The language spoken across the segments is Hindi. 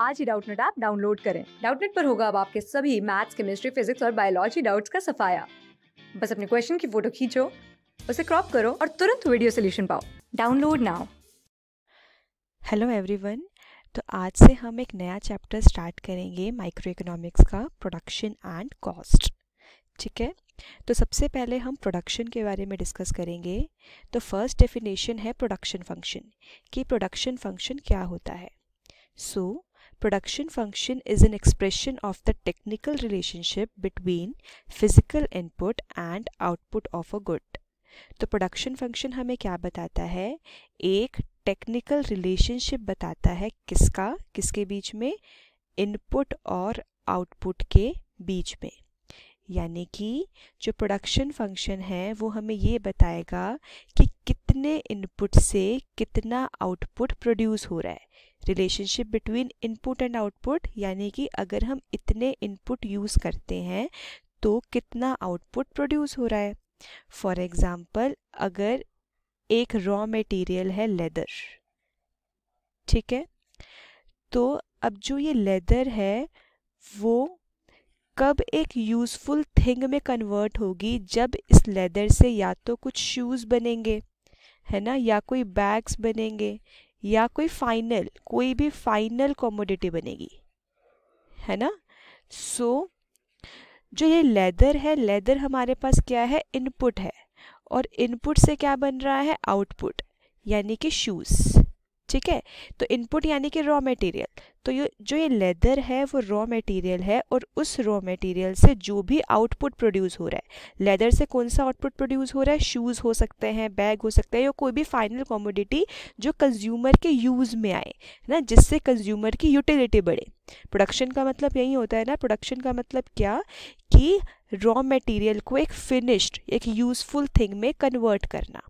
आज ही डाउटनेट ऐप डाउनलोड करें डाउटनेट पर होगा अब आपके सभी मैथ्स केमिस्ट्री फिजिक्स और बायोलॉजी डाउट्स का सफाया बस अपने क्वेश्चन की फोटो खींचो उसे क्रॉप करो और तुरंत वीडियो सोल्यूशन पाओ डाउनलोड नाउ हेलो एवरीवन तो आज से हम एक नया चैप्टर स्टार्ट करेंगे माइक्रो इकोनॉमिक्स का प्रोडक्शन एंड कॉस्ट ठीक है तो सबसे पहले हम प्रोडक्शन के बारे में डिस्कस करेंगे तो फर्स्ट डेफिनेशन है प्रोडक्शन फंक्शन कि प्रोडक्शन फंक्शन क्या होता है सो so, production function is an expression of the technical relationship between physical input and output of a good. तो production function हमें क्या बताता है एक technical relationship बताता है किसका किसके बीच में input और output के बीच में यानी कि जो production function है वो हमें ये बताएगा कि कितने इनपुट से कितना आउटपुट प्रोड्यूस हो रहा है relationship between input and output यानी कि अगर हम इतने इनपुट यूज़ करते हैं तो कितना आउटपुट प्रोड्यूस हो रहा है फॉर एग्ज़ाम्पल अगर एक रॉ मटेरियल है लेदर ठीक है तो अब जो ये लेदर है वो कब एक यूज़फुल थिंग में कन्वर्ट होगी जब इस लेदर से या तो कुछ शूज़ बनेंगे है ना या कोई बैग्स बनेंगे या कोई फाइनल कोई भी फाइनल कॉमोडिटी बनेगी है ना सो so, जो ये लेदर है लेदर हमारे पास क्या है इनपुट है और इनपुट से क्या बन रहा है आउटपुट यानी कि शूज़ ठीक है तो इनपुट यानी कि रॉ मटेरियल तो ये जो ये लेदर है वो रॉ मटेरियल है और उस रॉ मटेरियल से जो भी आउटपुट प्रोड्यूस हो रहा है लेदर से कौन सा आउटपुट प्रोड्यूस हो रहा है शूज़ हो सकते हैं बैग हो सकते हैं या कोई भी फाइनल कॉमोडिटी जो कंज्यूमर के यूज़ में आए है ना जिससे कंज्यूमर की यूटिलिटी बढ़े प्रोडक्शन का मतलब यही होता है ना प्रोडक्शन का मतलब क्या कि रॉ मटेरियल को एक फिनिश्ड एक यूज़फुल थिंग में कन्वर्ट करना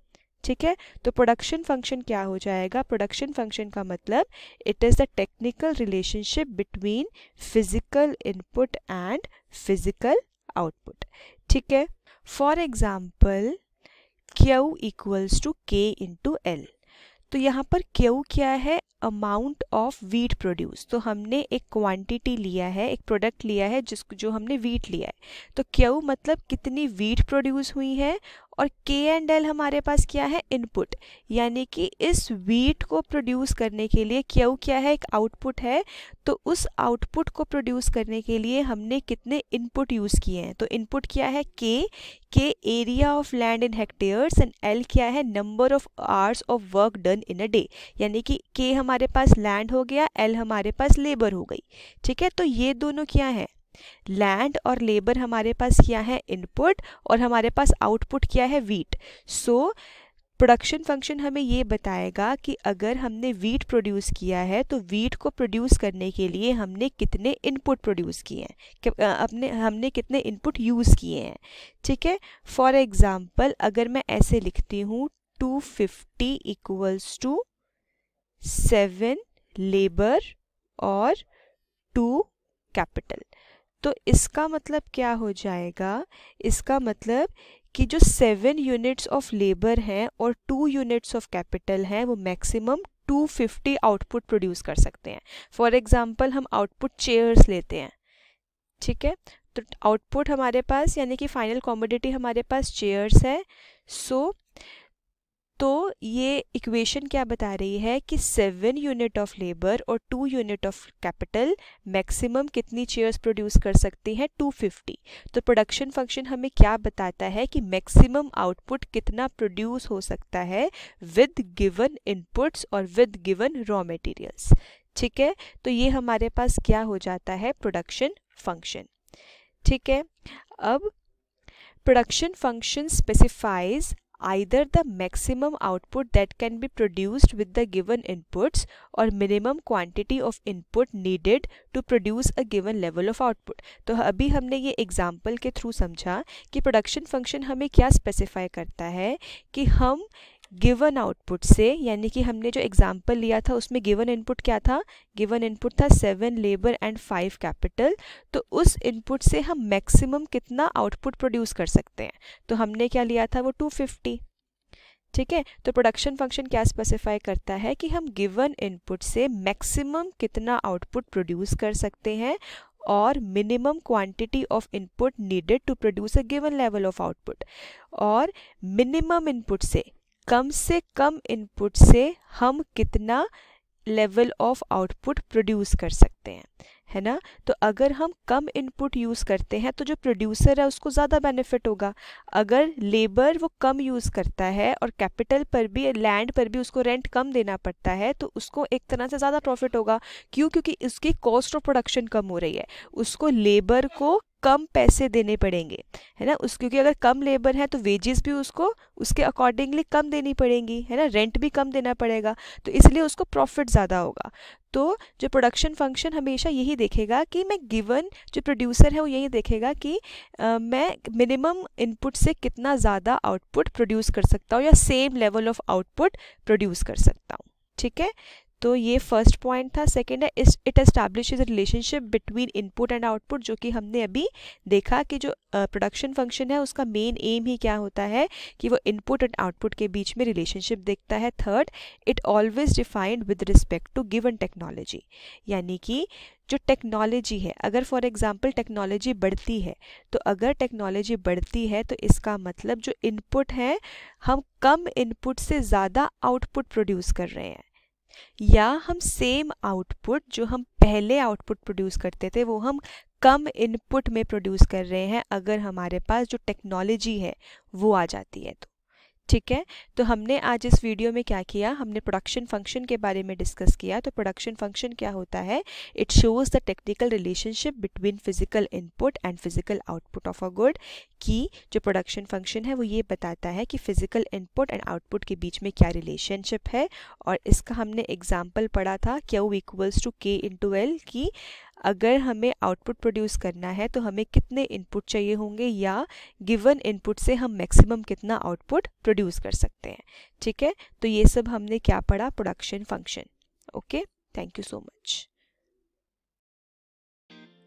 ठीक है तो प्रोडक्शन फंक्शन क्या हो जाएगा प्रोडक्शन फंक्शन का मतलब it is the technical relationship between physical input and physical output ठीक है for example Q equals to K into L तो यहाँ पर क्यू क्या है अमाउंट ऑफ वीट प्रोड्यूस तो हमने एक क्वांटिटी लिया है एक प्रोडक्ट लिया है जिसको जो हमने वीट लिया है तो क्यू मतलब कितनी वीट प्रोड्यूस हुई है और के एंड एल हमारे पास क्या है इनपुट यानी कि इस वीट को प्रोड्यूस करने के लिए क्यू क्या है एक आउटपुट है तो उस आउटपुट को प्रोड्यूस करने के लिए हमने कितने इनपुट यूज़ किए हैं तो इनपुट क्या है के K area of land in hectares and L क्या है number of hours of work done in a day यानी कि के हम हमारे पास लैंड हो गया एल हमारे पास लेबर हो गई ठीक है तो ये दोनों क्या है लैंड और लेबर हमारे पास क्या है इनपुट और हमारे पास आउटपुट क्या है वीट सो प्रोडक्शन फंक्शन हमें ये बताएगा कि अगर हमने वीट प्रोड्यूस किया है तो वीट को प्रोड्यूस करने के लिए हमने कितने इनपुट प्रोड्यूस किए हैं अपने हमने कितने इनपुट यूज़ किए हैं ठीक है फॉर एग्ज़ाम्पल अगर मैं ऐसे लिखती हूँ two fifty equals to seven labour और टू कैपिटल तो इसका मतलब क्या हो जाएगा इसका मतलब कि जो सेवन यूनिट्स ऑफ लेबर हैं और टू यूनिट्स ऑफ कैपिटल हैं वो मैक्सिमम 250 आउटपुट प्रोड्यूस कर सकते हैं फॉर एग्ज़ाम्पल हम आउटपुट चेयर्स लेते हैं ठीक है तो आउटपुट हमारे पास यानी कि फाइनल कॉमोडिटी हमारे पास चेयर्स है सो so, तो ये इक्वेशन क्या बता रही है कि सेवन यूनिट ऑफ लेबर और two unit of capital maximum कितनी चेयर्स प्रोड्यूस कर सकती हैं 250 तो प्रोडक्शन फंक्शन हमें क्या बताता है कि मैक्सिमम आउटपुट कितना प्रोड्यूस हो सकता है विद गिवन इनपुट्स और विद गिवन रॉ मटेरियल्स ठीक है तो ये हमारे पास क्या हो जाता है प्रोडक्शन फंक्शन ठीक है अब production function specifies either the maximum output that can be produced with the given inputs or minimum quantity of input needed to produce a given level of output तो अभी हमने ये example के through समझा कि production function हमें क्या specify करता है कि हम गिवन आउटपुट से यानी कि हमने जो एग्जाम्पल लिया था उसमें गिवन इनपुट क्या था गिवन इनपुट था seven labour and five capital तो उस इनपुट से हम मैक्सिमम कितना आउटपुट प्रोड्यूस कर सकते हैं तो हमने क्या लिया था वो टू फिफ्टी ठीक है तो प्रोडक्शन फंक्शन क्या स्पेसिफाई करता है कि हम गिवन इनपुट से मैक्सिमम कितना आउटपुट प्रोड्यूस कर सकते हैं और minimum quantity of input needed to produce a given level of output और मिनिमम इनपुट से कम से कम इनपुट से हम कितना लेवल ऑफ आउटपुट प्रोड्यूस कर सकते हैं है ना तो अगर हम कम इनपुट यूज़ करते हैं तो जो प्रोड्यूसर है उसको ज़्यादा बेनिफिट होगा अगर लेबर वो कम यूज़ करता है और कैपिटल पर भी लैंड पर भी उसको रेंट कम देना पड़ता है तो उसको एक तरह से ज़्यादा प्रॉफिट होगा क्यों क्योंकि उसकी कॉस्ट ऑफ प्रोडक्शन कम हो रही है उसको लेबर को कम पैसे देने पड़ेंगे है ना उस क्योंकि अगर कम लेबर है तो वेजेस भी उसको उसके अकॉर्डिंगली कम देनी पड़ेंगी है ना रेंट भी कम देना पड़ेगा तो इसलिए उसको प्रॉफिट ज़्यादा होगा तो जो प्रोडक्शन फंक्शन हमेशा यही देखेगा कि मैं गिवन जो प्रोड्यूसर है वो यही देखेगा कि आ, मैं मिनिमम इनपुट से कितना ज़्यादा आउटपुट प्रोड्यूस कर सकता हूँ या same level of output produce कर सकता हूँ ठीक है तो ये फर्स्ट पॉइंट था सेकेंड है इस it establish is relationship between input and output जो कि हमने अभी देखा कि जो प्रोडक्शन uh, फंक्शन है उसका मेन एम ही क्या होता है कि वो इनपुट एंड आउटपुट के बीच में रिलेशनशिप देखता है third it always defined with respect to given technology यानी कि जो टेक्नोलॉजी है अगर फॉर एग्जांपल टेक्नोलॉजी बढ़ती है तो अगर टेक्नोलॉजी बढ़ती है तो इसका मतलब जो इनपुट है हम कम इनपुट से ज़्यादा आउटपुट प्रोड्यूस कर रहे हैं या हम सेम आउटपुट जो हम पहले आउटपुट प्रोड्यूस करते थे वो हम कम इनपुट में प्रोड्यूस कर रहे हैं अगर हमारे पास जो टेक्नोलॉजी है वो आ जाती है तो ठीक है तो हमने आज इस वीडियो में क्या किया हमने प्रोडक्शन फंक्शन के बारे में डिस्कस किया तो प्रोडक्शन फंक्शन क्या होता है it shows the technical relationship between physical input and physical output of a good की जो प्रोडक्शन फंक्शन है वो ये बताता है कि फिजिकल इनपुट एंड आउटपुट के बीच में क्या रिलेशनशिप है और इसका हमने एग्जाम्पल पढ़ा था Q equals to K into L की अगर हमें आउटपुट प्रोड्यूस करना है तो हमें कितने इनपुट चाहिए होंगे या गिवन इनपुट से हम मैक्सिमम कितना आउटपुट प्रोड्यूस कर सकते हैं ठीक है तो ये सब हमने क्या पढ़ा production function okay thank you so much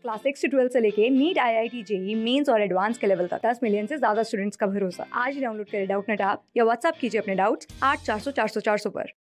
class six twelfth से लेके NEET I I T JEE mains और एडवांस के लेवल तक दस मिलियन से ज्यादा स्टूडेंट्स का भरोसा आज डाउनलोड करें डाउट नेट आप या व्हाट्सअप कीजिए अपने डाउट्स आठ चार सौ चार सौ चार सौ पर